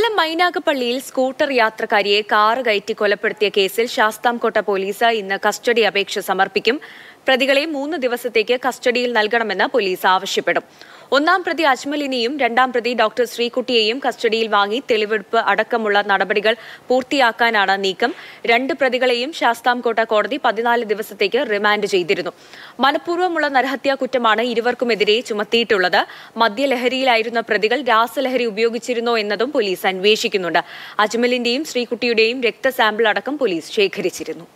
കൊല്ലം മൈനാഗപ്പള്ളിയിൽ scooter യാത്രക്കാരിയെ car കയറ്റി കൊലപ്പെടുത്തിയ കേസിൽ ശാസ്താംകോട്ട പോലീസ് ഇന്ന് കസ്റ്റഡി അപേക്ഷ സമർപ്പിക്കും പ്രതികളെ മൂന്ന് ദിവസത്തേക്ക് കസ്റ്റഡിയിൽ നൽകണമെന്ന് പോലീസ് ആവശ്യപ്പെടും ഒന്നാം പ്രതി അജ്മലിനെയും രണ്ടാം പ്രതി ഡോക്ടർ ശ്രീകുട്ടിയെയും കസ്റ്റഡിയിൽ വാങ്ങി തെളിവെടുപ്പ് അടക്കമുള്ള നടപടികൾ പൂർത്തിയാക്കാനാണ് നീക്കം രണ്ട് പ്രതികളെയും ശാസ്താംകോട്ട കോടതി പതിനാല് ദിവസത്തേക്ക് റിമാൻഡ് ചെയ്തിരുന്നു മനഃപൂർവ്വമുള്ള നരഹത്യാ കുറ്റമാണ് ഇരുവർക്കുമെതിരെ ചുമത്തിയിട്ടുള്ളത് മദ്യലഹരിയിലായിരുന്ന പ്രതികൾ രാസലഹരി ഉപയോഗിച്ചിരുന്നോ എന്നതും പോലീസ് അന്വേഷിക്കുന്നുണ്ട് അജ്മലിന്റെയും ശ്രീകുട്ടിയുടെയും രക്തസാമ്പിൾ അടക്കം പോലീസ് ശേഖരിച്ചിരുന്നു